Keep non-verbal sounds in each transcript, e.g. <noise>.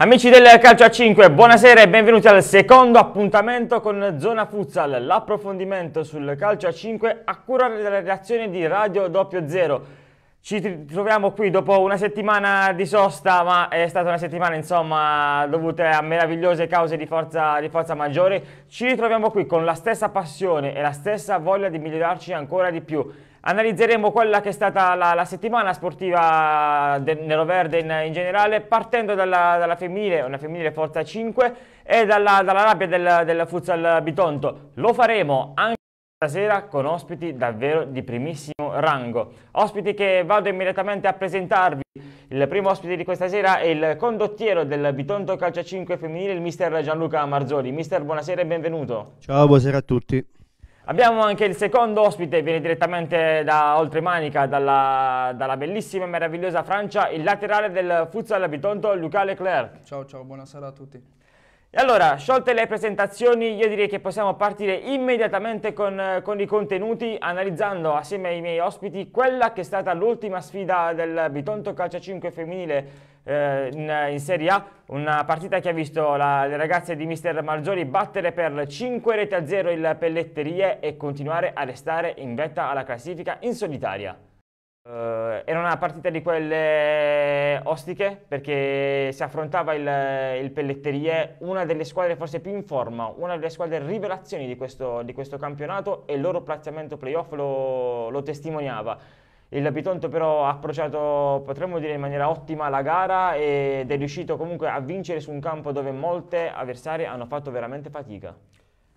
Amici del Calcio a 5, buonasera e benvenuti al secondo appuntamento con Zona Futsal, l'approfondimento sul Calcio a 5 a cura della reazione di Radio Doppio Zero. Ci troviamo qui dopo una settimana di sosta, ma è stata una settimana insomma dovuta a meravigliose cause di forza, di forza maggiore. Ci ritroviamo qui con la stessa passione e la stessa voglia di migliorarci ancora di più. Analizzeremo quella che è stata la, la settimana sportiva del Neroverde in, in generale, partendo dalla, dalla, femminile, una femminile Forza 5, e dalla, dalla rabbia del, del futsal Bitonto. Lo faremo anche stasera con ospiti davvero di primissimo rango. Ospiti che vado immediatamente a presentarvi. Il primo ospite di questa sera è il condottiero del Bitonto Calcia 5 femminile, il mister Gianluca Marzoli. Mister, buonasera e benvenuto. Ciao, buonasera a tutti. Abbiamo anche il secondo ospite, viene direttamente da Oltremanica, dalla, dalla bellissima e meravigliosa Francia, il laterale del futsal Bitonto, Luca Leclerc. Ciao, ciao, buonasera a tutti. E allora, sciolte le presentazioni, io direi che possiamo partire immediatamente con, con i contenuti, analizzando assieme ai miei ospiti quella che è stata l'ultima sfida del Bitonto Calcio 5 femminile eh, in, in, Serie A, una partita che ha visto la, le ragazze di Mister Margioli battere per 5 reti a 0 il Pelletterie e continuare a restare in vetta alla classifica in solitaria. Eh, era una partita di quelle ostiche perché si affrontava il, il, Pelletterie, una delle squadre forse più in forma, una delle squadre rivelazioni di questo, di questo campionato e il loro piazzamento playoff lo, lo testimoniava. Il Pitonto però ha approcciato, potremmo dire, in maniera ottima la gara ed è riuscito comunque a vincere su un campo dove molte avversarie hanno fatto veramente fatica.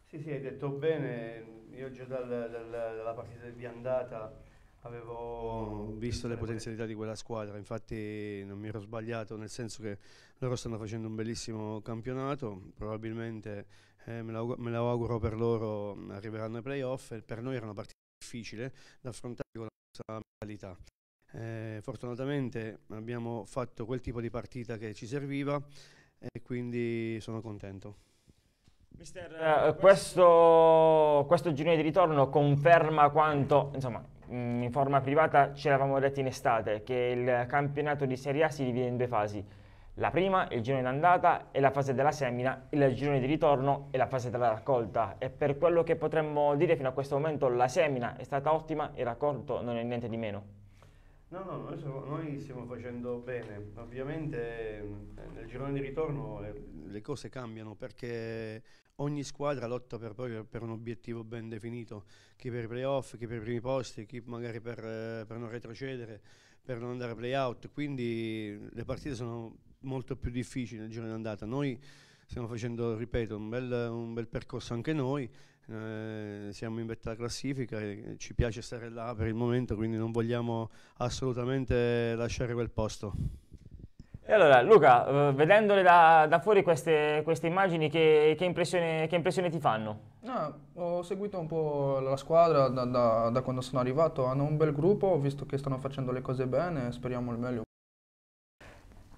Sì, sì, hai detto bene. Io già dal, dal, dalla partita di andata avevo visto le potenzialità di quella squadra, infatti non mi ero sbagliato, nel senso che loro stanno facendo un bellissimo campionato, probabilmente eh, me, lo, auguro per loro arriveranno ai playoff, per noi era una partita difficile da affrontare con questa mentalità. Eh, fortunatamente abbiamo fatto quel tipo di partita che ci serviva e quindi sono contento. Mister, eh, eh, eh, questo, questo girone di ritorno conferma quanto, insomma, in forma privata ce l'avevamo detto in estate, che il campionato di Serie A si divide in due fasi la prima il girone d'andata è la fase della semina, il girone di ritorno è la fase della raccolta. E per quello che potremmo dire fino a questo momento la semina è stata ottima il raccolto non è niente di meno. No, no, noi stiamo, noi stiamo facendo bene. Ovviamente ehm, nel girone di ritorno le, eh, le cose cambiano perché ogni squadra lotta per, poi, per, un obiettivo ben definito, chi per i playoff, chi per i primi posti, chi magari per, per non retrocedere, per non andare a playout, quindi le partite sono molto più difficili nel giro di andata. Noi stiamo facendo, ripeto, un bel, un bel percorso anche noi, eh, siamo in vetta classifica, e ci piace stare là per il momento, quindi non vogliamo assolutamente lasciare quel posto. E allora, Luca, eh, vedendole da, da fuori queste, queste immagini, che, che, impressione, che, impressione, ti fanno? Ah, ho seguito un po' la squadra da, da, da quando sono arrivato, hanno un bel gruppo, ho visto che stanno facendo le cose bene, speriamo il meglio.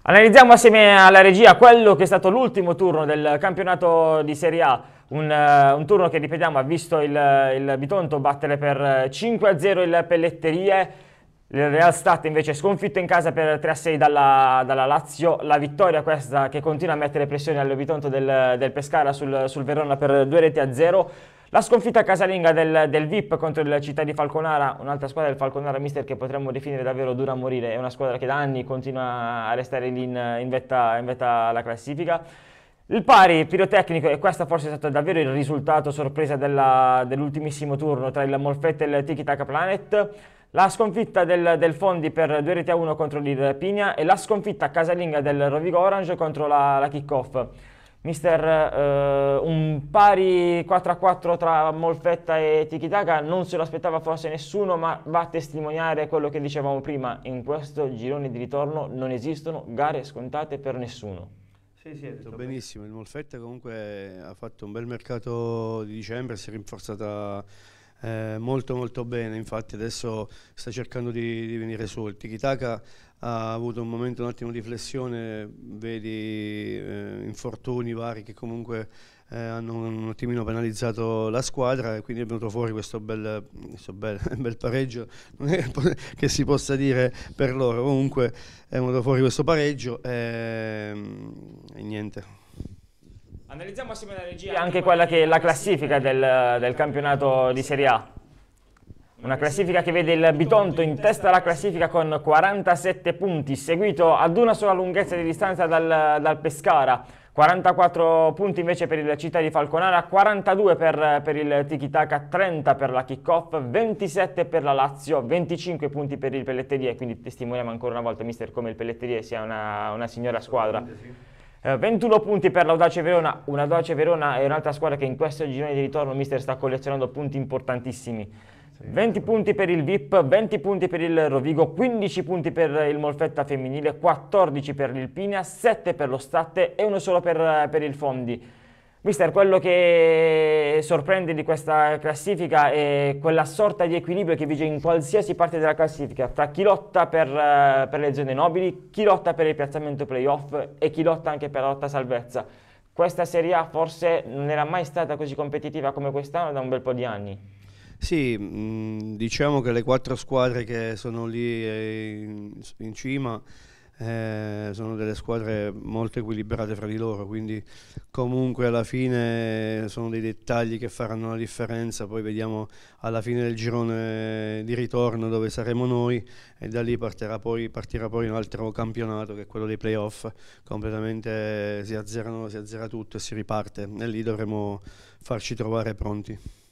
Analizziamo assieme alla regia quello che è stato l'ultimo turno del campionato di Serie A, un, uh, un turno che ripetiamo ha visto il, il Bitonto battere per 5-0 il Pelletterie, il Real Stat invece è sconfitto in casa per 3-6 dalla, dalla, Lazio, la vittoria questa che continua a mettere pressione all'Ovitonto del, del, Pescara sul, sul Verona per 2 reti a 0. La sconfitta casalinga del, del, VIP contro il città di Falconara, un'altra squadra del Falconara mister che potremmo definire davvero dura a morire, è una squadra che da anni continua a restare lì in, in, vetta, in vetta alla classifica. Il pari pirotecnico, e questo forse è stato davvero il risultato sorpresa dell'ultimissimo turno tra il Molfetta e il Tiki Taka Planet, la sconfitta del, del Fondi per 2 reti a 1 contro l'Ir Pigna e la sconfitta casalinga del Rovigo Orange contro la, la kick Mister, eh, un pari 4 a 4 tra Molfetta e Tikitaka non se lo aspettava forse nessuno, ma va a testimoniare quello che dicevamo prima, in questo girone di ritorno non esistono gare scontate per nessuno. Sì, sì, è detto benissimo, il Molfetta comunque ha fatto un bel mercato di dicembre, si è rinforzata eh, molto molto bene, infatti adesso sta cercando di, di venire su. Il Tikitaka ha avuto un momento un attimo di flessione, vedi eh, infortuni vari che comunque eh, hanno un attimino penalizzato la squadra e quindi è venuto fuori questo bel, questo bel, <laughs> bel pareggio, non è che si possa dire per loro, comunque è venuto fuori questo pareggio e, ehm, e niente. Analizziamo assieme alla regia. E anche quella che è la classifica del, del campionato di Serie A. Una classifica che vede il Bitonto in testa alla classifica con 47 punti, seguito ad una sola lunghezza di distanza dal, dal Pescara. 44 punti invece per il Città di Falconara, 42 per, per il Tikitaka, 30 per la Kickoff, 27 per la Lazio, 25 punti per il Pelletterie, quindi testimoniamo ancora una volta, mister, come il Pelletterie sia una, una signora squadra. Eh, 21 punti per l'Audace Verona, una Audace Verona è un'altra squadra che in questo girone di ritorno mister sta collezionando punti importantissimi. 20 punti per il VIP, 20 punti per il Rovigo, 15 punti per il Molfetta femminile, 14 per l'Ilpina, 7 per lo Statte e uno solo per, per il Fondi. Mister, quello che sorprende di questa classifica è quella sorta di equilibrio che vige in qualsiasi parte della classifica, tra chi lotta per, eh, per le zone nobili, chi lotta per il piazzamento playoff e chi lotta anche per la lotta salvezza. Questa Serie A forse non era mai stata così competitiva come quest'anno da un bel po' di anni. Sì, mm, diciamo che le quattro squadre che sono lì eh, in cima eh, sono delle squadre molto equilibrate fra di loro, quindi comunque alla fine sono dei dettagli che faranno la differenza, poi vediamo alla fine del girone di ritorno dove saremo noi e da lì partirà poi, partirà poi un altro campionato che è quello dei playoff, completamente si, azzerano, si azzera tutto e si riparte e lì dovremo farci trovare pronti.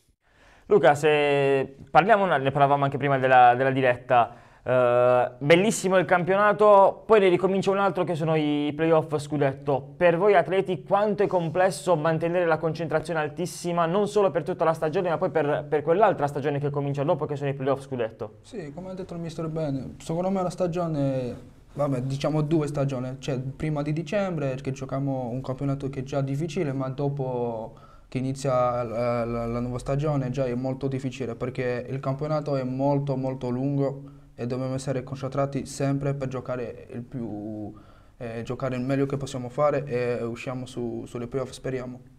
Luca, se parliamo, ne parlavamo anche prima della, della diretta, eh, bellissimo il campionato, poi ne ricomincia un altro che sono i playoff scudetto. Per voi atleti quanto è complesso mantenere la concentrazione altissima non solo per tutta la stagione ma poi per, per quell'altra stagione che comincia dopo che sono i playoff scudetto? Sì, come ha detto il mister bene, secondo me la stagione, vabbè diciamo due stagioni, cioè prima di dicembre che giochiamo un campionato che è già difficile ma dopo che inizia la, eh, la, la nuova stagione già è molto difficile perché il campionato è molto molto lungo e dobbiamo essere concentrati sempre per giocare il, più, eh, giocare il meglio che possiamo fare e usciamo su, sulle playoff, speriamo.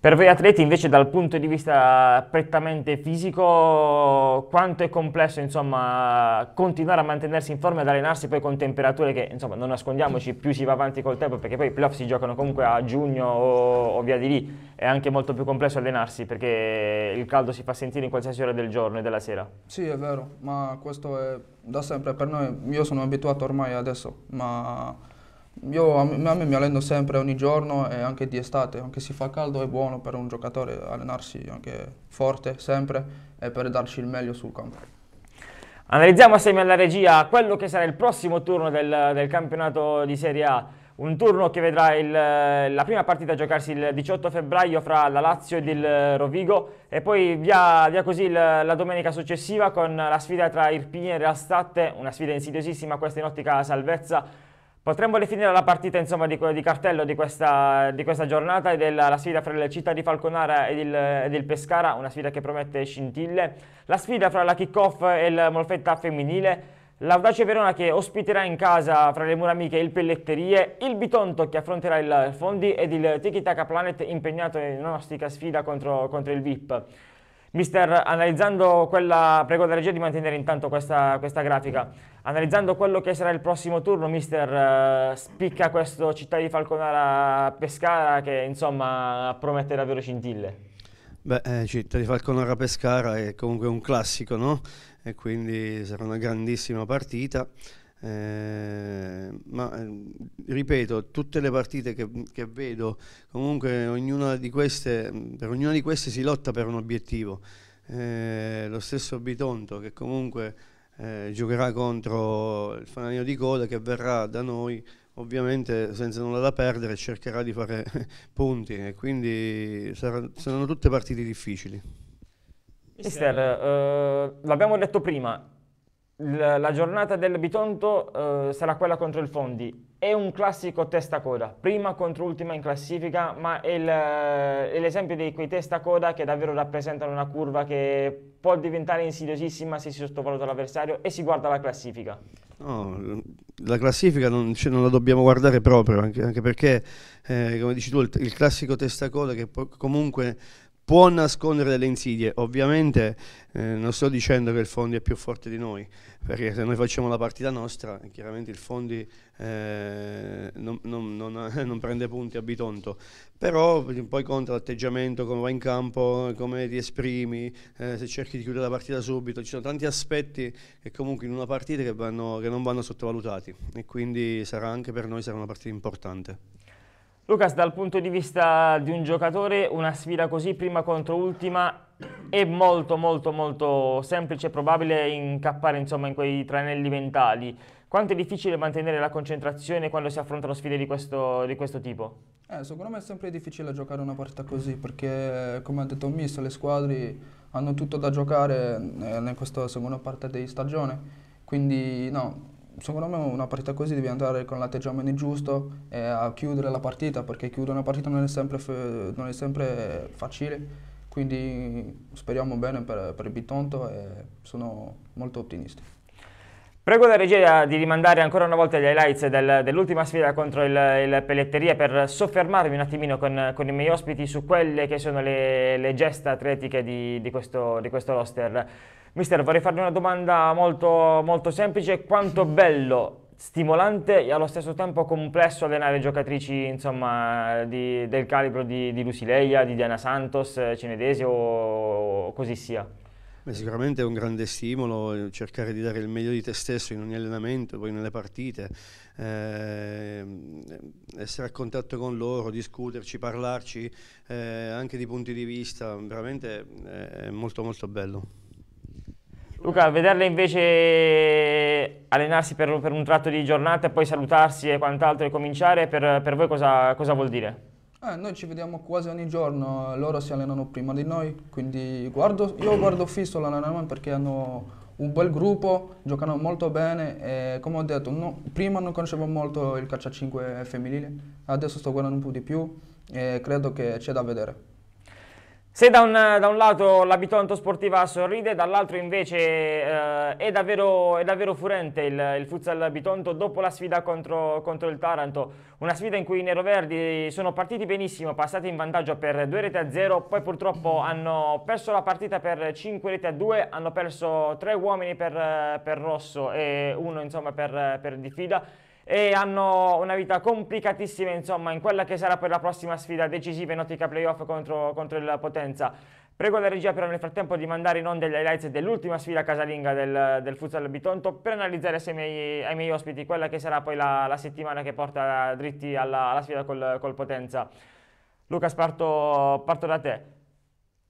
Per voi atleti invece dal punto di vista prettamente fisico, quanto è complesso insomma, continuare a mantenersi in forma e ad allenarsi poi con temperature che insomma, non nascondiamoci, più si va avanti col tempo perché poi i playoff si giocano comunque a giugno o, o, via di lì, è anche molto più complesso allenarsi perché il caldo si fa sentire in qualsiasi ora del giorno e della sera. Sì è vero, ma questo è da sempre per noi, io sono abituato ormai adesso, ma io a me, mi alleno sempre ogni giorno e anche di estate, anche se fa caldo è buono per un giocatore allenarsi anche forte sempre e per darci il meglio sul campo. Analizziamo assieme alla regia quello che sarà il prossimo turno del, del campionato di Serie A. Un turno che vedrà il, la prima partita giocarsi il 18 febbraio fra la Lazio ed il Rovigo e poi via, via così il, la domenica successiva con la sfida tra Irpini e Realstate, una sfida insidiosissima questa in ottica salvezza Potremmo definire la partita insomma, di, di, cartello di questa, di questa giornata e della sfida fra le città di Falconara ed il, ed il, Pescara, una sfida che promette scintille, la sfida fra la kick-off e il Molfetta femminile, l'Audace Verona che ospiterà in casa fra le muramiche amiche il Pelletterie, il Bitonto che affronterà il Fondi ed il Tiki Taka Planet impegnato in un'ostica sfida contro, contro il VIP. Mister, analizzando quella, prego la regia di mantenere intanto questa, questa, grafica, analizzando quello che sarà il prossimo turno, mister, eh, spicca questo città di Falconara Pescara che insomma promette davvero scintille. Beh, eh, città di Falconara Pescara è comunque un classico, no? E quindi sarà una grandissima partita. Eh, ma ehm, ripeto, tutte le partite che, che, vedo, comunque ognuna di queste, per ognuna di queste si lotta per un obiettivo. Eh, lo stesso Bitonto che comunque eh, giocherà contro il fanalino di Coda che verrà da noi ovviamente senza nulla da perdere cercherà di fare <laughs> punti e quindi saranno tutte partite difficili. Mister, eh, l'abbiamo detto prima, la, la giornata del Bitonto eh, sarà quella contro il Fondi. È un classico testa-coda, prima contro ultima in classifica, ma è eh, l'esempio di quei testa-coda che davvero rappresentano una curva che può diventare insidiosissima se si sottovaluta l'avversario e si guarda la classifica. No, la classifica non, cioè, non, la dobbiamo guardare proprio, anche, anche perché, eh, come dici tu, il, il classico coda che comunque può nascondere delle insidie. Ovviamente eh, non sto dicendo che il Fondi è più forte di noi, perché se noi facciamo la partita nostra, chiaramente il Fondi eh, non, non, non, <laughs> non, prende punti a bitonto, però poi conta l'atteggiamento, come va in campo, come ti esprimi, eh, se cerchi di chiudere la partita subito, ci sono tanti aspetti che comunque in una partita che, vanno, che non vanno sottovalutati e quindi sarà anche per noi sarà una partita importante. Lucas, dal punto di vista di un giocatore, una sfida così prima contro ultima è molto molto molto semplice e probabile incappare insomma, in quei tranelli mentali. Quanto è difficile mantenere la concentrazione quando si affrontano sfide di questo, di questo tipo? Eh, secondo me è sempre difficile giocare una partita così perché come ha detto il mister le squadre hanno tutto da giocare eh, in questa seconda parte di stagione quindi no, secondo me una partita così devi andare con l'atteggiamento giusto e a chiudere la partita perché chiudere una partita non è sempre, non è sempre facile quindi speriamo bene per, per il Bitonto e sono molto ottimisti. Prego la regia di rimandare ancora una volta gli highlights del, dell'ultima sfida contro il, il, Pelletteria per soffermarvi un attimino con, con, i miei ospiti su quelle che sono le, le gesta atletiche di, di, questo, di, questo, roster. Mister, vorrei farvi una domanda molto, molto semplice. Quanto bello, stimolante e allo stesso tempo complesso allenare giocatrici insomma, di, del calibro di, di Lusileia, di Diana Santos, Cenedesi o così sia? Beh, sicuramente è un grande stimolo eh, cercare di dare il meglio di te stesso in ogni allenamento, poi nelle partite, eh, essere a contatto con loro, discuterci, parlarci eh, anche di punti di vista, veramente eh, è molto molto bello. Luca, vederle invece allenarsi per, per un tratto di giornata e poi salutarsi e quant'altro e cominciare, per, per voi cosa, cosa vuol dire? Eh, noi ci vediamo quasi ogni giorno, loro si allenano prima di noi, quindi guardo, io guardo fisso l'allenamento perché hanno un bel gruppo, giocano molto bene e come ho detto, no, prima non conoscevo molto il calcio 5 femminile, adesso sto guardando un po' di più e credo che c'è da vedere. Se da un, da un lato l'abitonto Sportiva sorride, dall'altro invece eh, è, davvero, è, davvero, furente il, il, futsal Bitonto dopo la sfida contro, contro, il Taranto. Una sfida in cui i neroverdi sono partiti benissimo, passati in vantaggio per 2 reti a 0, poi purtroppo hanno perso la partita per 5 reti a 2, hanno perso 3 uomini per, per Rosso e 1 per, per Di e hanno una vita complicatissima insomma in quella che sarà per la prossima sfida decisiva in ottica playoff contro, contro il Potenza. Prego la regia però nel frattempo di mandare in onda gli highlights dell'ultima sfida casalinga del, del futsal Bitonto per analizzare assieme ai, ai, miei ospiti quella che sarà poi la, la settimana che porta dritti alla, alla sfida col, col Potenza. Lucas, parto, parto da te.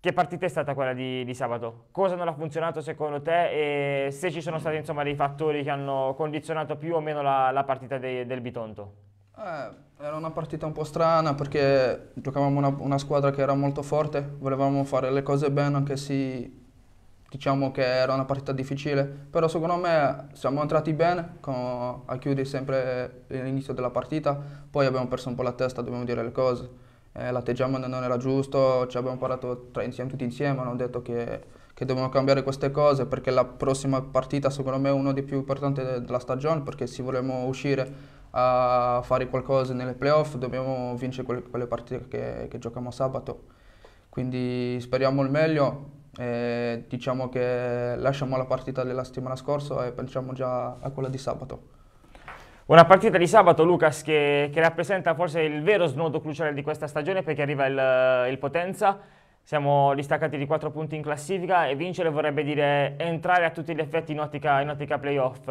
Che partita è stata quella di, di, sabato? Cosa non ha funzionato secondo te e se ci sono stati insomma, dei fattori che hanno condizionato più o meno la, la partita de, del Bitonto? Eh, era una partita un po' strana perché giocavamo una, una, squadra che era molto forte, volevamo fare le cose bene anche se diciamo che era una partita difficile, però secondo me siamo entrati bene con, a chiudere sempre l'inizio della partita, poi abbiamo perso un po' la testa, dobbiamo dire le cose eh, l'atteggiamento non era giusto, ci abbiamo parlato tra, insieme, tutti insieme, hanno detto che, che dobbiamo cambiare queste cose perché la prossima partita secondo me è una delle più importanti della stagione perché se vogliamo uscire a fare qualcosa nelle playoff dobbiamo vincere quelle, quelle partite che, che, giochiamo sabato. Quindi speriamo il meglio, eh, diciamo che lasciamo la partita della settimana scorsa e pensiamo già a quella di sabato. Una partita di sabato, Lucas, che, che, rappresenta forse il vero snodo cruciale di questa stagione perché arriva il, il, Potenza, siamo distaccati di 4 punti in classifica e vincere vorrebbe dire entrare a tutti gli effetti in ottica, in ottica playoff.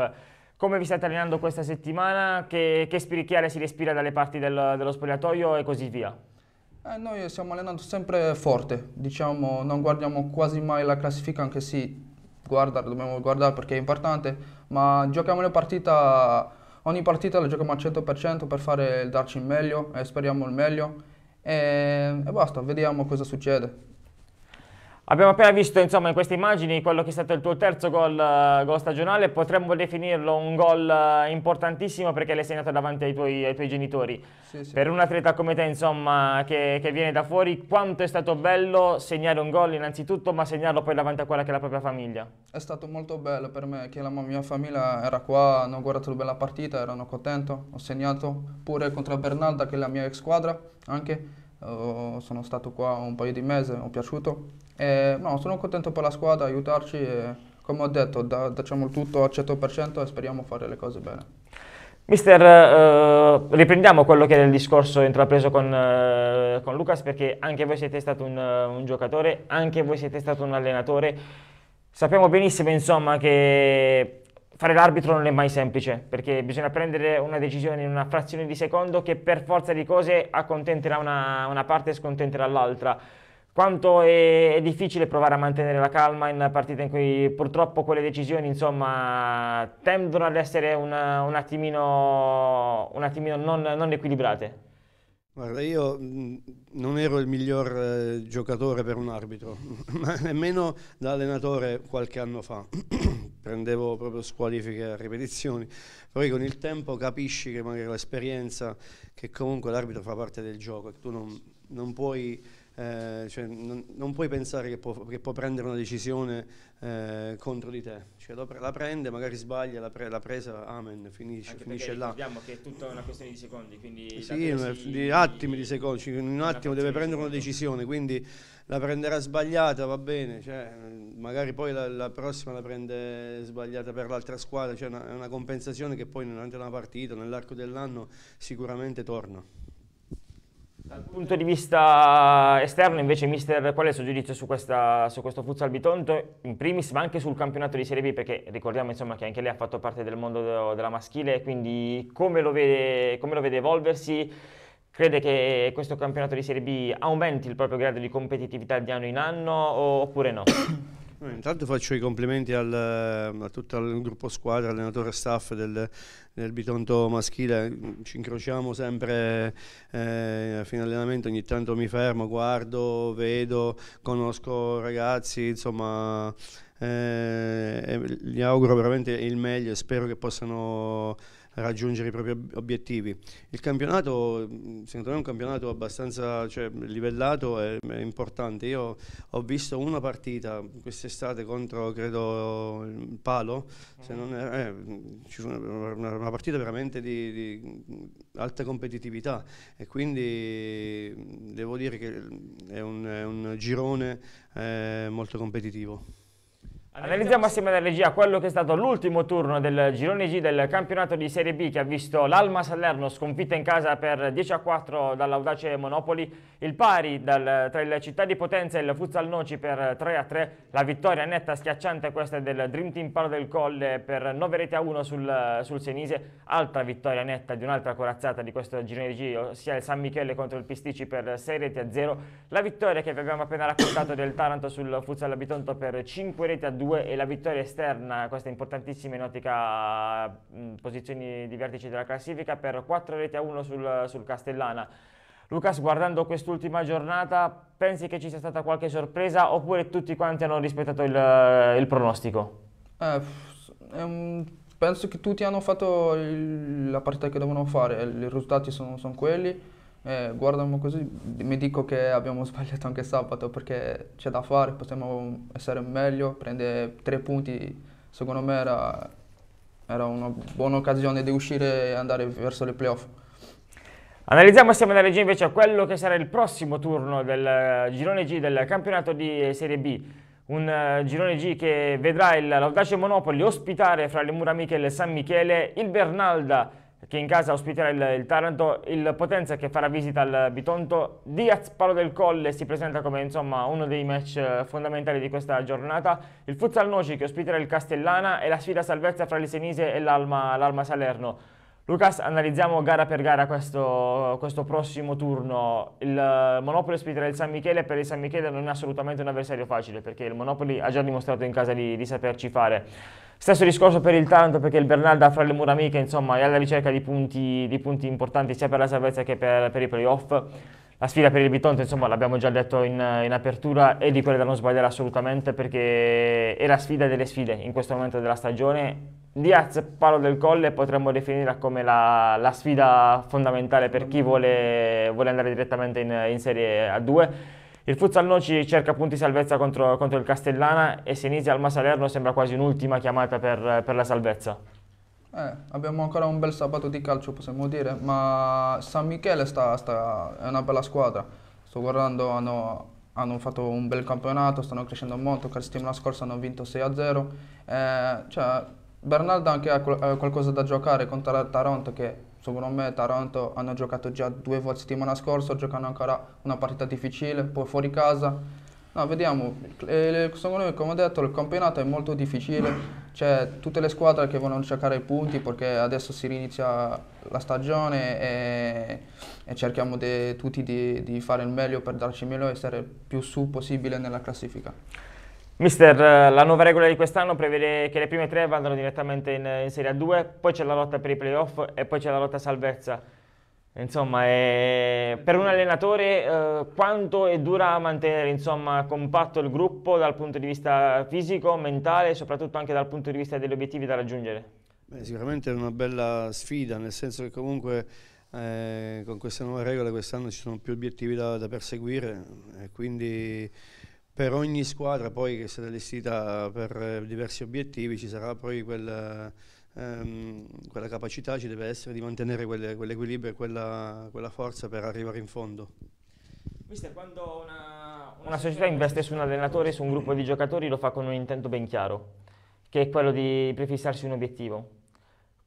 Come vi state allenando questa settimana? Che, che spiricchiare si respira dalle parti del, dello spogliatoio e così via? Eh, noi stiamo allenando sempre forte, diciamo, non guardiamo quasi mai la classifica, anche se guardare, dobbiamo guardare perché è importante, ma giochiamo le partite ogni partita la giochiamo al 100% per fare, il darci il meglio e speriamo il meglio e, e basta, vediamo cosa succede. Abbiamo appena visto insomma, in queste immagini quello che è stato il tuo terzo gol, uh, gol stagionale, potremmo definirlo un gol uh, importantissimo perché l'hai segnato davanti ai tuoi, ai tuoi genitori. Sì, sì. Per un atleta come te insomma, che, che, viene da fuori, quanto è stato bello segnare un gol innanzitutto ma segnarlo poi davanti a quella che è la propria famiglia? È stato molto bello per me che la mia famiglia era qua, hanno guardato una bella partita, erano contento, ho segnato pure contro Bernalda che è la mia ex squadra anche. Uh, sono stato qua un paio di mesi, mi è piaciuto, e, no, sono contento per la squadra, aiutarci e, come ho detto, da, diciamo il tutto al 100% e speriamo fare le cose bene. Mister, eh, riprendiamo quello che era il discorso intrapreso con, eh, con Lucas perché anche voi siete stato un, eh, un, giocatore, anche voi siete stato un allenatore. Sappiamo benissimo insomma che fare l'arbitro non è mai semplice perché bisogna prendere una decisione in una frazione di secondo che per forza di cose accontenterà una, una parte e scontenterà l'altra quanto è, è, difficile provare a mantenere la calma in partite in cui purtroppo quelle decisioni insomma, tendono ad essere un, un attimino, un attimino non, non, equilibrate. Guarda, io mm, non ero il miglior eh, giocatore per un arbitro, <laughs> ma nemmeno da allenatore qualche anno fa. <clears throat> Prendevo proprio squalifiche a ripetizioni. Poi con il tempo capisci che magari l'esperienza, che comunque l'arbitro fa parte del gioco e tu non, non puoi eh, cioè non, non, puoi pensare che può, che può prendere una decisione eh, contro di te, cioè, la prende, magari sbaglia, la, pre, la presa, amen, finisce, Anche finisce là. Sappiamo che è tutta una questione di secondi, quindi... Eh sì, di attimi di secondi, cioè, in un attimo deve prendere una decisione, quindi la prenderà sbagliata, va bene, cioè, magari poi la, la, prossima la prende sbagliata per l'altra squadra, cioè è una, una compensazione che poi durante una partita, nell'arco dell'anno, sicuramente torna. Dal punto di vista esterno, invece, mister, qual è il suo giudizio su, questa, su questo futsal Bitonto, in primis, ma anche sul campionato di Serie B, perché ricordiamo insomma, che anche lei ha fatto parte del mondo de della maschile, quindi come lo vede, come lo vede evolversi? Crede che questo campionato di Serie B aumenti il proprio grado di competitività di anno in anno oppure no? <coughs> Eh, intanto faccio i complimenti al, eh, a tutto il gruppo squadra, allenatore e staff del, del, Bitonto maschile, mm, ci incrociamo sempre eh, a fine allenamento, ogni tanto mi fermo, guardo, vedo, conosco ragazzi, insomma eh, gli auguro veramente il meglio e spero che possano raggiungere i propri obiettivi. Il campionato, secondo me, è un campionato abbastanza cioè, livellato e importante. Io ho visto una partita quest'estate contro, credo, il Palo, è, eh, una, una, partita veramente di, di alta competitività e quindi devo dire che è un, è un girone eh, molto competitivo. Analizziamo assieme alla regia quello che è stato l'ultimo turno del girone G del campionato di Serie B che ha visto l'Alma Salerno sconfitta in casa per 10 a 4 dall'Audace Monopoli, il pari dal, tra il Città di Potenza e il Futsal Noci per 3 a 3, la vittoria netta schiacciante questa del Dream Team Palo del Colle per 9 reti a 1 sul, sul Senise, altra vittoria netta di un'altra corazzata di questo girone G, ossia il San Michele contro il Pistici per 6 reti a 0, la vittoria che vi abbiamo appena raccontato del Taranto sul Futsal Abitonto per 5 reti a 2 e la vittoria esterna, questa importantissima in ottica posizioni di vertice della classifica, per 4 reti a 1 sul, sul Castellana. Lucas, guardando quest'ultima giornata, pensi che ci sia stata qualche sorpresa oppure tutti quanti hanno rispettato il, il pronostico? Eh, um, penso che tutti hanno fatto il, la partita che devono fare, i risultati sono, sono quelli eh, guardano così, mi dico che abbiamo sbagliato anche sabato perché c'è da fare, possiamo essere meglio, prendere tre punti, secondo me era, era una buona occasione di uscire e andare verso le playoff. Analizziamo assieme alla regia invece quello che sarà il prossimo turno del eh, girone G del campionato di Serie B. Un eh, girone G che vedrà Laudace Monopoli ospitare fra le mura amiche il San Michele, il Bernalda che in casa ospiterà il, il, Taranto, il Potenza che farà visita al Bitonto, Diaz Palo del Colle si presenta come insomma, uno dei match eh, fondamentali di questa giornata, il Futsal Noci che ospiterà il Castellana e la sfida salvezza fra l'Isenise e l'Alma Salerno. Lucas, analizziamo gara per gara questo, questo prossimo turno. Il eh, Monopoli ospiterà il San Michele, per il San Michele non è assolutamente un avversario facile, perché il Monopoli ha già dimostrato in casa di, di saperci fare. Stesso discorso per il Taranto, perché il Bernarda fra le mura amiche, insomma, è alla ricerca di punti, di punti importanti sia per la salvezza che per, per i playoff. La sfida per il Bitonto, insomma, l'abbiamo già detto in, in, apertura, è di quelle da non sbagliare assolutamente perché è la sfida delle sfide in questo momento della stagione. Diaz, palo del colle, potremmo definirla come la, la sfida fondamentale per chi vuole, vuole andare direttamente in, in Serie A2. Il Futsal Noci cerca punti salvezza contro, contro il Castellana e se inizia al Masalerno sembra quasi un'ultima chiamata per, per la salvezza. Eh, abbiamo ancora un bel sabato di calcio, possiamo dire, ma San Michele sta, sta, è una bella squadra. Sto guardando, hanno, hanno fatto un bel campionato, stanno crescendo molto. La settimana scorsa hanno vinto 6-0. Eh, cioè, Bernardo anche ha anche qualcosa da giocare contro Taranto, che secondo me Taranto hanno giocato già due volte la settimana scorsa, giocano ancora una partita difficile, poi fuori casa. No, vediamo, eh, secondo me come ho detto il campionato è molto difficile, c'è cioè, tutte le squadre che vogliono cercare i punti perché adesso si rinizia la stagione e, e cerchiamo de, tutti di, di, fare il meglio per darci meglio e essere più su possibile nella classifica. Mister, eh, la nuova regola di quest'anno prevede che le prime tre vadano direttamente in, in Serie A2, poi c'è la lotta per i playoff e poi c'è la lotta salvezza. Insomma, è... per un allenatore eh, quanto è dura mantenere insomma, compatto il gruppo dal punto di vista fisico, mentale e soprattutto anche dal punto di vista degli obiettivi da raggiungere? Beh, sicuramente è una bella sfida, nel senso che comunque eh, con queste nuove regole quest'anno ci sono più obiettivi da, da perseguire e quindi per ogni squadra poi che si è allestita per eh, diversi obiettivi ci sarà poi quel ehm, quella capacità ci deve essere di mantenere quell'equilibrio e quella, quella forza per arrivare in fondo. Mister, quando una, una, società investe su un allenatore, su un gruppo di giocatori, lo fa con un intento ben chiaro, che è quello di prefissarsi un obiettivo.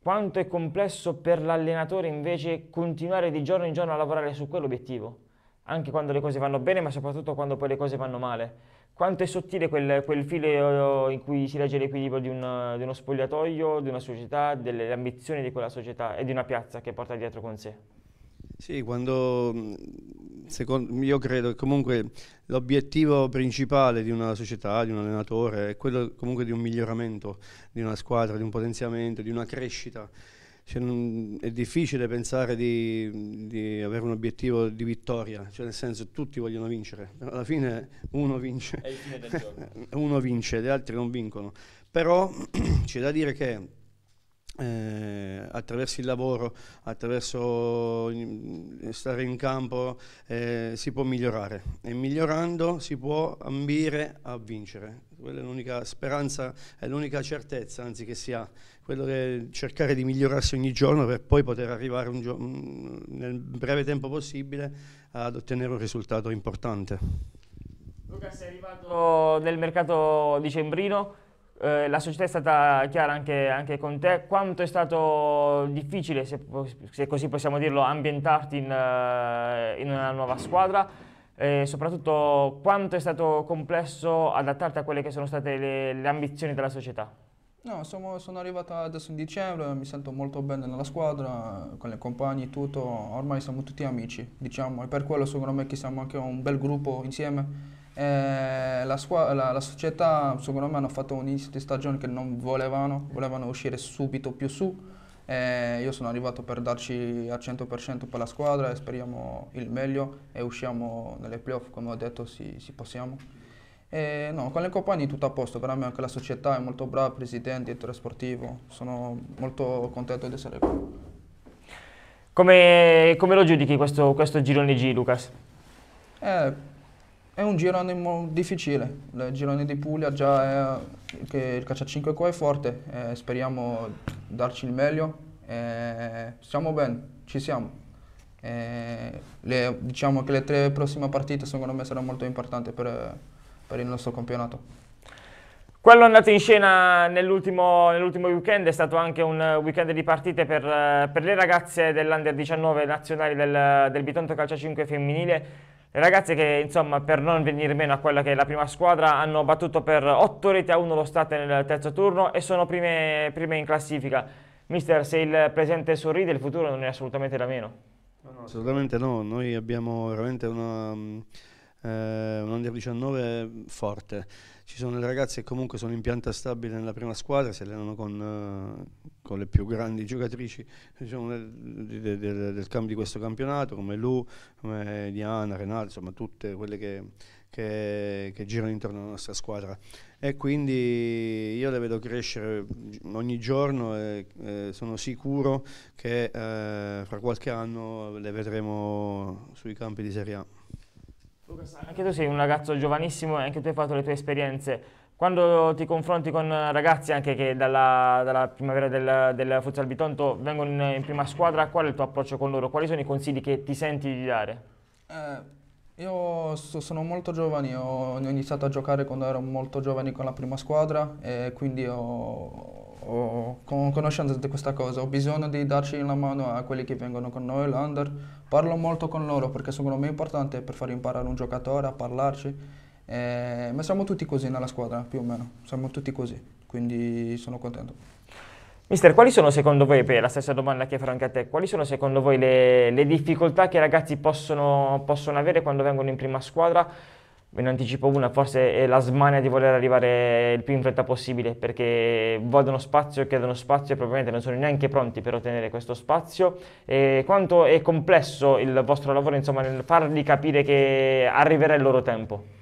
Quanto è complesso per l'allenatore invece continuare di giorno in giorno a lavorare su quell'obiettivo, anche quando le cose vanno bene, ma soprattutto quando poi le cose vanno male quanto è sottile quel, quel, filo eh, in cui si legge l'equilibrio di, un, di uno spogliatoio, di una società, delle ambizioni di quella società e di una piazza che porta dietro con sé. Sì, quando secondo, io credo che comunque l'obiettivo principale di una società, di un allenatore, è quello comunque di un miglioramento di una squadra, di un potenziamento, di una crescita cioè, è difficile pensare di, di, avere un obiettivo di vittoria, cioè nel senso tutti vogliono vincere, alla fine uno vince, fine <laughs> uno vince, gli altri non vincono, però <clears throat> c'è da dire che eh, attraverso il lavoro, attraverso mm, stare in campo eh, si può migliorare e migliorando si può ambire a vincere, quella è l'unica speranza, è l'unica certezza anzi che si ha quello che cercare di migliorarsi ogni giorno per poi poter arrivare mm, nel breve tempo possibile ad ottenere un risultato importante. Luca, sei arrivato nel mercato dicembrino, eh, la società è stata chiara anche, anche, con te, quanto è stato difficile, se, se così possiamo dirlo, ambientarti in, eh, in una nuova squadra? e soprattutto quanto è stato complesso adattarti a quelle che sono state le, le ambizioni della società? No, sono, sono arrivato adesso in dicembre, mi sento molto bene nella squadra, con le compagne, tutto, ormai siamo tutti amici, diciamo, e per quello secondo me che siamo anche un bel gruppo insieme. La, la, la, società secondo me hanno fatto un inizio di stagione che non volevano, volevano uscire subito più su. io sono arrivato per darci al 100% per la squadra e speriamo il meglio e usciamo nelle playoff come ho detto si possiamo. E, no, con le compagnie tutto a posto, veramente anche la società è molto brava, presidente, direttore sportivo, sono molto contento di essere qui. Come, come lo giudichi questo, questo girone G, Lucas? Eh, è un girone difficile, il girone di Puglia già è, che il calcio 5 qua è forte, eh, speriamo darci il meglio, eh, siamo bene, ci siamo. Eh, le, diciamo che le tre prossime partite secondo me saranno molto importanti per, per il nostro campionato. Quello andato in scena nell'ultimo, nell weekend è stato anche un weekend di partite per, per le ragazze dell'Under 19 nazionali del, del Bitonto Calcio 5 femminile. Le ragazze che, insomma, per non venire meno a quella che è la prima squadra, hanno battuto per 8 reti a 1 lo State nel terzo turno e sono prime, prime in classifica. Mister, se il presente sorride, il futuro non è assolutamente da meno. assolutamente no. Noi abbiamo veramente una eh, un under 19 forte. Ci sono le ragazze che comunque sono in pianta stabile nella prima squadra, si allenano con, eh, con le più grandi giocatrici diciamo, del, del, del, del, campo di questo campionato, come Lu, come Diana, Renato, insomma tutte quelle che, che, che, girano intorno alla nostra squadra. E quindi io le vedo crescere ogni giorno e eh, sono sicuro che eh, fra qualche anno le vedremo sui campi di Serie A anche tu sei un ragazzo giovanissimo e anche tu hai fatto le tue esperienze. Quando ti confronti con ragazzi anche che dalla, dalla primavera del, del Futsal Bitonto vengono in, in, prima squadra, qual è il tuo approccio con loro? Quali sono i consigli che ti senti di dare? Eh, io so, sono molto giovane, ho, ho iniziato a giocare quando ero molto giovane con la prima squadra e quindi ho, ho, con conoscenza di questa cosa, ho bisogno di darci la mano a quelli che vengono con noi, l'under. Parlo molto con loro perché secondo me è importante per far imparare un giocatore a parlarci. Eh, ma siamo tutti così nella squadra, più o meno, siamo tutti così, quindi sono contento. Mister, quali sono secondo voi, per la stessa domanda che farò anche a te, quali sono secondo voi le, le difficoltà che i ragazzi possono, possono avere quando vengono in prima squadra? ve ne anticipo una, forse è la smania di voler arrivare il più in fretta possibile perché vogliono spazio, chiedono spazio e probabilmente non sono neanche pronti per ottenere questo spazio. E quanto è complesso il vostro lavoro, insomma, nel fargli capire che arriverà il loro tempo?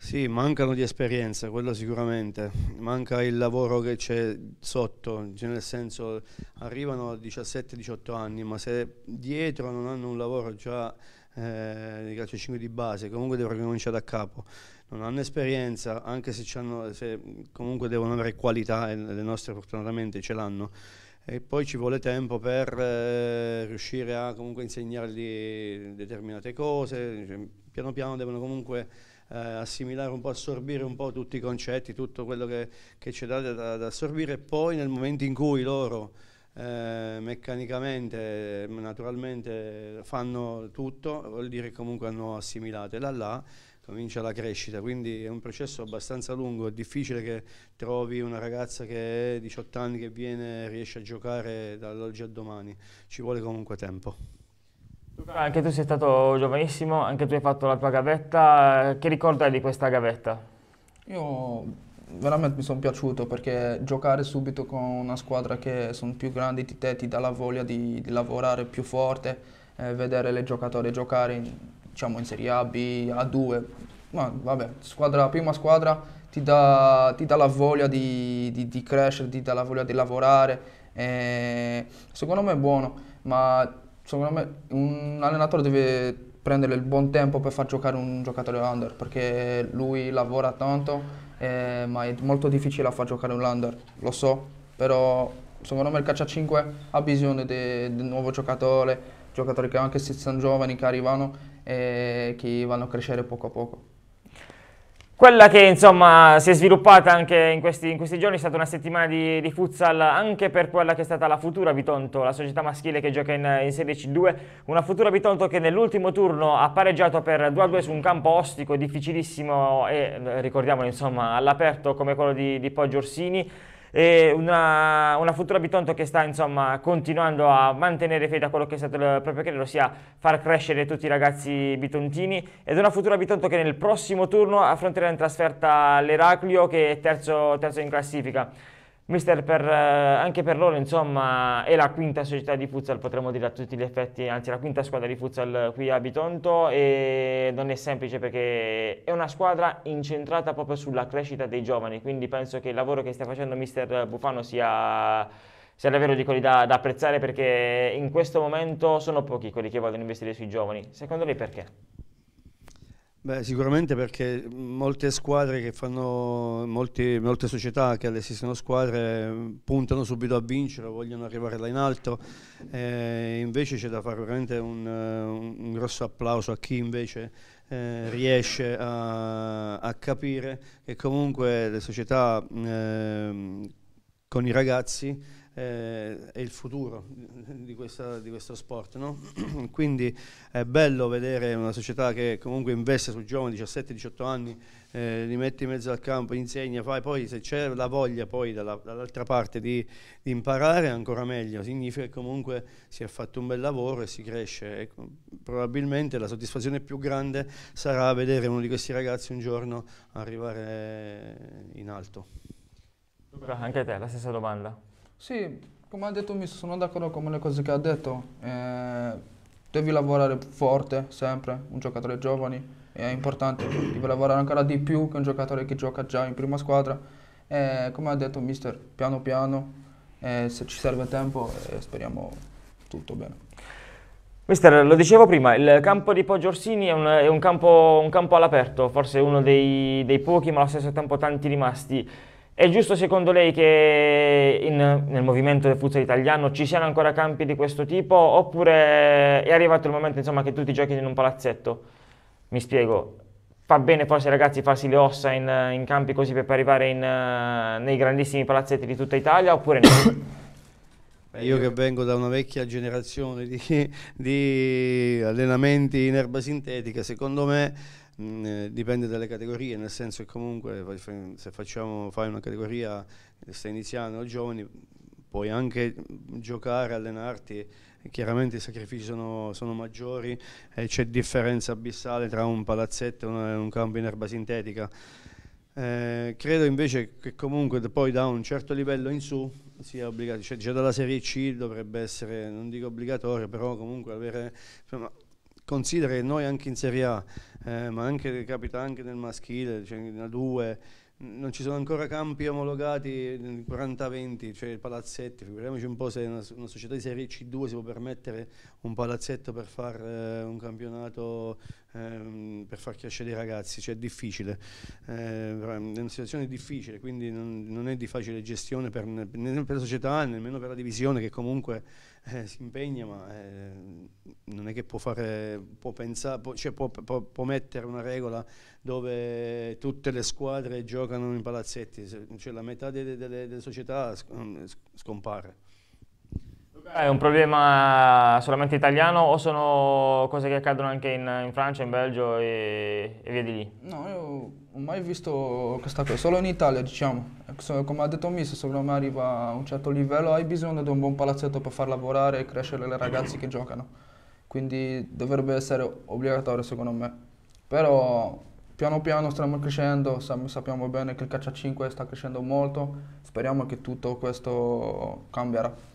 Sì, mancano di esperienza, quello sicuramente, manca il lavoro che c'è sotto, cioè nel senso arrivano a 17-18 anni, ma se dietro non hanno un lavoro già eh, di calcio 5 di base, comunque devono ricominciare da capo, non hanno esperienza, anche se, se comunque devono avere qualità e le nostre fortunatamente ce l'hanno. E poi ci vuole tempo per eh, riuscire a comunque insegnargli determinate cose, cioè, piano piano devono comunque eh, assimilare un po', assorbire un po' tutti i concetti, tutto quello che, che c'è da, da, da assorbire e poi nel momento in cui loro eh, meccanicamente, naturalmente fanno tutto, vuol dire che comunque hanno assimilato e da là comincia la crescita, quindi è un processo abbastanza lungo, è difficile che trovi una ragazza che è 18 anni che viene e riesce a giocare dall'oggi al domani, ci vuole comunque tempo. Anche tu sei stato giovanissimo, anche tu hai fatto la tua gavetta, che ricordi di questa gavetta? Io veramente mi sono piaciuto perché giocare subito con una squadra che sono più grandi di te ti dà la voglia di, di lavorare più forte, eh, vedere le giocatori giocare in, diciamo in Serie A, B, A2, ma vabbè, squadra, prima squadra ti dà, ti dà la voglia di, di, di, crescere, ti dà la voglia di lavorare, eh, secondo me è buono, ma secondo me un allenatore deve prendere il buon tempo per far giocare un giocatore under perché lui lavora tanto eh, ma è molto difficile a far giocare un lander, lo so, però secondo me il calcio 5 ha bisogno di un nuovo giocatore, giocatori che anche se sono giovani, che arrivano e eh, che vanno a crescere poco a poco. Quella che insomma si è sviluppata anche in questi, in questi giorni è stata una settimana di, di, futsal anche per quella che è stata la Futura Bitonto, la società maschile che gioca in, in 16-2, una Futura Bitonto che nell'ultimo turno ha pareggiato per 2-2 su un campo ostico, difficilissimo e ricordiamolo insomma all'aperto come quello di, di Poggio Orsini e una, una futura Bitonto che sta insomma continuando a mantenere fede a quello che è stato il proprio credo, ossia far crescere tutti i ragazzi bitontini ed una futura Bitonto che nel prossimo turno affronterà in trasferta l'Eraclio che è terzo, terzo in classifica. Mister, per, eh, anche per loro insomma, è la quinta società di futsal, potremmo dire a tutti gli effetti, anzi la quinta squadra di futsal qui a Bitonto e non è semplice perché è una squadra incentrata proprio sulla crescita dei giovani, quindi penso che il lavoro che sta facendo Mister Bufano sia, sia davvero di quelli da, da apprezzare perché in questo momento sono pochi quelli che vogliono investire sui giovani. Secondo lei perché? Beh, sicuramente perché molte squadre che fanno, molti, molte società che allesistono squadre mm, puntano subito a vincere, vogliono arrivare là in alto, eh, invece c'è da fare veramente un, eh, un, grosso applauso a chi invece eh, riesce a, a, capire che comunque le società eh, con i ragazzi eh, è il futuro di, questa, di questo sport. No? <clears throat> Quindi è bello vedere una società che comunque investe su giovani 17-18 anni, eh, li mette in mezzo al campo, insegna, fai, poi se c'è la voglia poi dall'altra parte di, di, imparare ancora meglio, significa che comunque si è fatto un bel lavoro e si cresce. E probabilmente la soddisfazione più grande sarà vedere uno di questi ragazzi un giorno arrivare in alto. Anche a te la stessa domanda. Sì, come ha detto Miss, sono d'accordo con le cose che ha detto. Eh, devi lavorare forte sempre, un giocatore giovane è importante, devi lavorare ancora di più che un giocatore che gioca già in prima squadra. Eh, come ha detto Mister, piano piano, eh, se ci serve tempo eh, speriamo tutto bene. Mister, lo dicevo prima, il campo di Poggio Orsini è un, è un, campo, un campo, all'aperto, forse uno dei, dei pochi ma allo stesso tempo tanti rimasti. È giusto secondo lei che in, nel movimento del futsal italiano ci siano ancora campi di questo tipo oppure è arrivato il momento insomma, che tutti giochino in un palazzetto? Mi spiego, fa bene forse ai ragazzi farsi le ossa in, in campi così per arrivare in, nei grandissimi palazzetti di tutta Italia oppure no? <coughs> Io che vengo da una vecchia generazione di, di, allenamenti in erba sintetica, secondo me Mm, eh, dipende dalle categorie, nel senso che comunque se facciamo, fai una categoria, eh, stai iniziando giovani, puoi anche giocare, allenarti, chiaramente i sacrifici sono, sono maggiori e eh, c'è differenza abissale tra un palazzetto e un, un campo in erba sintetica. Eh, credo invece che comunque poi da un certo livello in su sia obbligato, cioè già dalla serie C dovrebbe essere, non dico obbligatorio, però comunque avere... Insomma, considera che noi anche in Serie A, eh, ma anche, capita anche nel maschile, cioè in A2, non ci sono ancora campi omologati nel 40-20, cioè palazzetti, figuriamoci un po' se una, una, società di serie C2 si può permettere un palazzetto per fare eh, un campionato, eh, per far crescere i ragazzi, cioè è difficile, eh, è una situazione difficile, quindi non, non, è di facile gestione per, né per la società, nemmeno per la divisione che comunque eh, si impegna, ma eh, non è che può fare, può pensare, può, cioè può, può, può, mettere una regola dove tutte le squadre giocano in palazzetti, cioè la metà delle, delle, delle società scompare. È un problema solamente italiano o sono cose che accadono anche in, in Francia, in Belgio e, e, via di lì? No, io ho mai visto questa cosa, solo in Italia diciamo. Come ha detto Miss, se uno arriva a un certo livello hai bisogno di un buon palazzetto per far lavorare e crescere le ragazze che giocano. Quindi dovrebbe essere obbligatorio secondo me. Però piano piano stiamo crescendo, sappiamo bene che il caccia 5 sta crescendo molto, speriamo che tutto questo cambierà.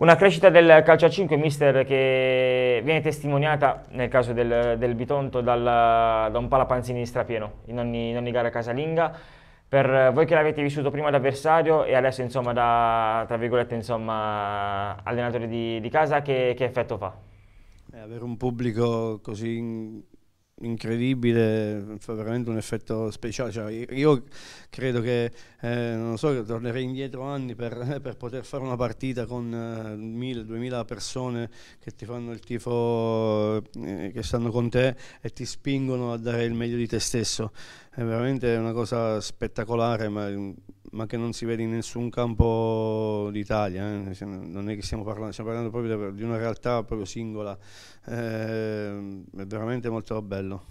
Una crescita del calcio a 5, mister, che viene testimoniata nel caso del, del Bitonto dal, da un palapanzini strapieno in ogni, in ogni gara casalinga. Per voi che l'avete vissuto prima da avversario e adesso insomma da tra virgolette, insomma, allenatore di, di casa, che, che, effetto fa? Eh, avere un pubblico così incredibile, fa veramente un effetto speciale. Cioè, io credo che, eh, non so, tornerei indietro anni per, <laughs> per poter fare una partita con eh, 1000-2000 persone che ti fanno il tifo, eh, che stanno con te e ti spingono a dare il meglio di te stesso. È veramente una cosa spettacolare, ma mm, ma che non si vede in nessun campo d'Italia, eh. non è che stiamo parlando, stiamo parlando proprio di una realtà proprio singola, eh, è veramente molto bello.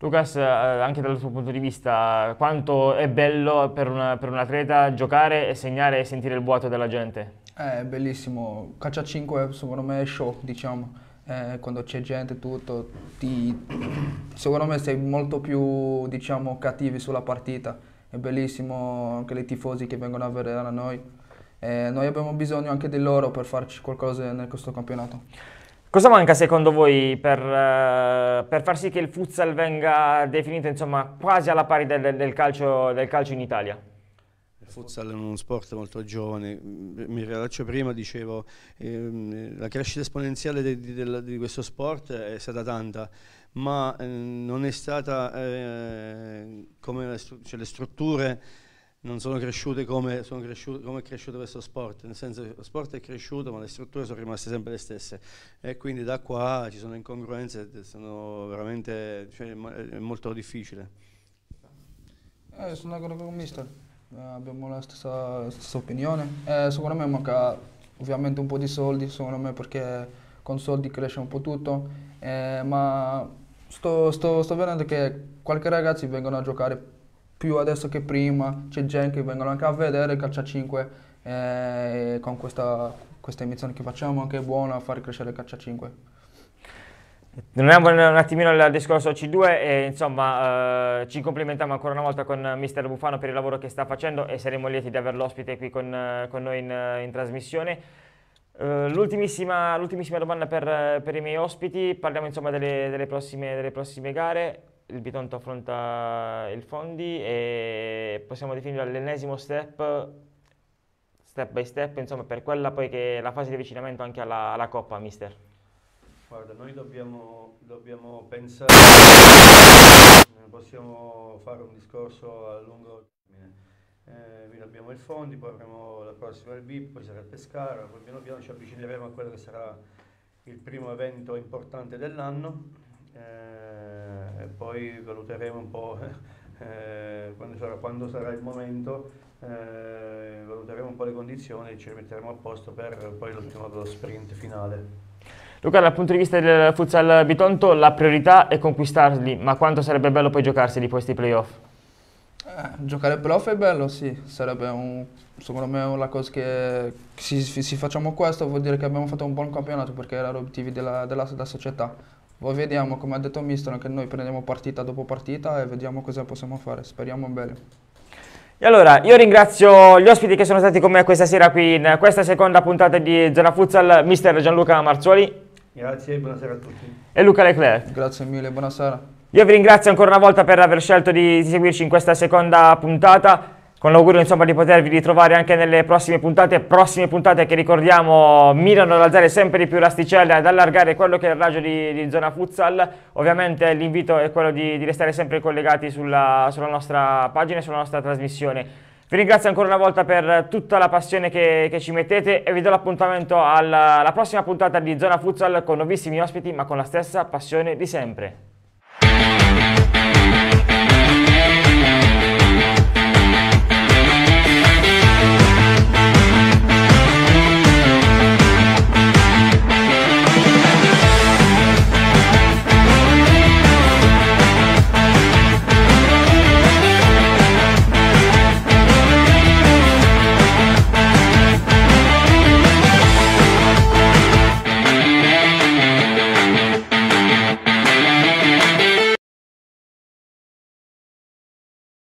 Lucas, eh, anche dal tuo punto di vista, quanto è bello per, una, per un atleta giocare e segnare e sentire il vuoto della gente? Eh, è bellissimo, Caccia 5 secondo me è show, diciamo. Eh, quando c'è gente e tutto, ti, secondo me sei molto più diciamo, cattivi sulla partita è bellissimo anche le tifosi che vengono a vedere da noi. Eh, noi abbiamo bisogno anche di loro per farci qualcosa nel questo campionato. Cosa manca secondo voi per, eh, per far sì che il futsal venga definito insomma, quasi alla pari del, del, calcio, del calcio in Italia? futsal è uno sport molto giovane, mm, mi rilascio prima, dicevo, ehm, la crescita esponenziale di, di, di, questo sport è stata tanta, ma eh, non è stata eh, come le, str cioè le strutture non sono cresciute come, sono cresciute come, è cresciuto questo sport, nel senso che lo sport è cresciuto ma le strutture sono rimaste sempre le stesse e quindi da qua ci sono incongruenze, sono veramente cioè, è molto difficile. Eh, sono d'accordo con il mister. Eh, abbiamo la stessa, la stessa opinione. Eh, secondo me manca ovviamente un po' di soldi, secondo me perché con soldi cresce un po' tutto, eh, ma sto, sto, sto, vedendo che qualche ragazzi vengono a giocare più adesso che prima, c'è gente che vengono anche a vedere calcio 5 eh, con questa, questa emissione che facciamo anche è buona a far crescere il 5. Torniamo un attimino al discorso C2 e insomma eh, ci complimentiamo ancora una volta con Mister Bufano per il lavoro che sta facendo e saremo lieti di averlo ospite qui con, con noi in, in trasmissione. Uh, l'ultimissima, l'ultimissima, domanda per, per, i miei ospiti, parliamo insomma delle, delle, prossime, delle prossime, gare, il Bitonto affronta il Fondi e possiamo definire l'ennesimo step, step by step, insomma per quella poi che è la fase di avvicinamento anche alla, alla Coppa, mister. Guarda, noi dobbiamo, dobbiamo pensare, eh, possiamo fare un discorso a lungo termine. Eh, quindi abbiamo il Fondi, poi avremo la prossima il BIP, poi sarà il Pescara, poi piano piano ci avvicineremo a quello che sarà il primo evento importante dell'anno eh, e poi valuteremo un po' <laughs> eh, quando, sarà, quando, sarà, il momento, eh, valuteremo un po' le condizioni e ci rimetteremo a posto per poi l'ultimo sprint finale. Luca, dal punto di vista del futsal Bitonto, la priorità è conquistarli, ma quanto sarebbe bello poi giocarseli questi playoff? Eh, giocare playoff è bello, sì, sarebbe un, secondo me la cosa che se, se, facciamo questo vuol dire che abbiamo fatto un buon campionato perché erano obiettivi della, della, della società. Poi vediamo, come ha detto Mister, che noi prendiamo partita dopo partita e vediamo cosa possiamo fare, speriamo bene. E allora, io ringrazio gli ospiti che sono stati con me questa sera qui in questa seconda puntata di Zona Futsal, mister Gianluca Marzuoli. Grazie, buonasera a tutti. E Luca Leclerc. Grazie mille, buonasera. Io vi ringrazio ancora una volta per aver scelto di, seguirci in questa seconda puntata con l'augurio insomma, di potervi ritrovare anche nelle prossime puntate, prossime puntate che ricordiamo mirano ad alzare sempre di più l'asticella e ad allargare quello che è il raggio di, di zona futsal. Ovviamente l'invito è quello di, di restare sempre collegati sulla, sulla nostra pagina e sulla nostra trasmissione. Vi ringrazio ancora una volta per tutta la passione che, che ci mettete e vi do l'appuntamento alla, alla prossima puntata di Zona Futsal con nuovissimi ospiti ma con la stessa passione di sempre.